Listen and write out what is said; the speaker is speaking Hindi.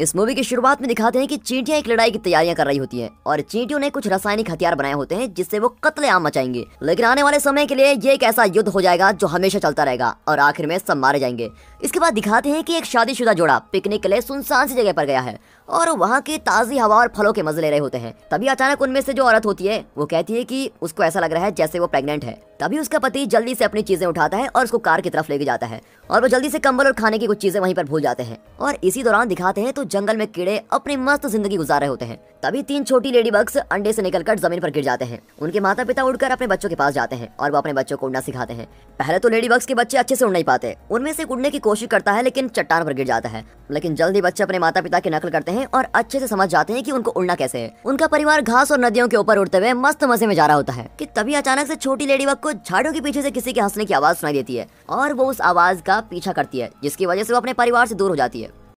इस मूवी की शुरुआत में दिखाते हैं कि चींटियां एक लड़ाई की तैयारियां कर रही होती हैं और चींटियों ने कुछ रासायनिक हथियार बनाए होते हैं जिससे वो आम मचाएंगे लेकिन आने वाले समय के लिए ये एक ऐसा युद्ध हो जाएगा जो हमेशा चलता रहेगा और आखिर में सब मारे जाएंगे इसके बाद दिखाते हैं की एक शादीशुदा जोड़ा पिकनिक के लिए सुनसान सी जगह पर गया है और वहाँ की ताज़ी हवा और फलों के मजे ले रहे होते हैं तभी अचानक उनमें से जो औरत होती है वो कहती है कि उसको ऐसा लग रहा है जैसे वो प्रेग्नेंट है तभी उसका पति जल्दी से अपनी चीजें उठाता है और उसको कार की तरफ लेके जाता है और वो जल्दी से कंबल और खाने की कुछ चीजें वहीं पर भूल जाते हैं और इसी दौरान दिखाते हैं तो तो जंगल में कीड़े अपनी मस्त जिंदगी गुजार रहे होते हैं तभी तीन छोटी लेडी बग्स अंडे से निकलकर जमीन पर गिर जाते हैं उनके माता पिता उड़कर अपने बच्चों के पास जाते हैं और वो अपने बच्चों को उड़ना सिखाते हैं पहले तो लेडी बग्स के बच्चे अच्छे से उड़ नहीं पाते उनमें से उड़ने की कोशिश करता है लेकिन चट्टान पर गिर जाता है लेकिन जल्द ही बच्चे अपने माता पिता की नकल करते हैं और अच्छे से समझ जाते हैं की उनको उड़ना कैसे है उनका परिवार घास और नदियों के ऊपर उड़ते हुए मस्त मजे में जा रहा होता है की तभी अचानक से छोटी लेडी बग को झाड़ों के पीछे से किसी के हंसने की आवाज सुनाई देती है और वो उस आवाज का पीछा करती है जिसकी वजह से वो अपने परिवार से दूर हो जाती है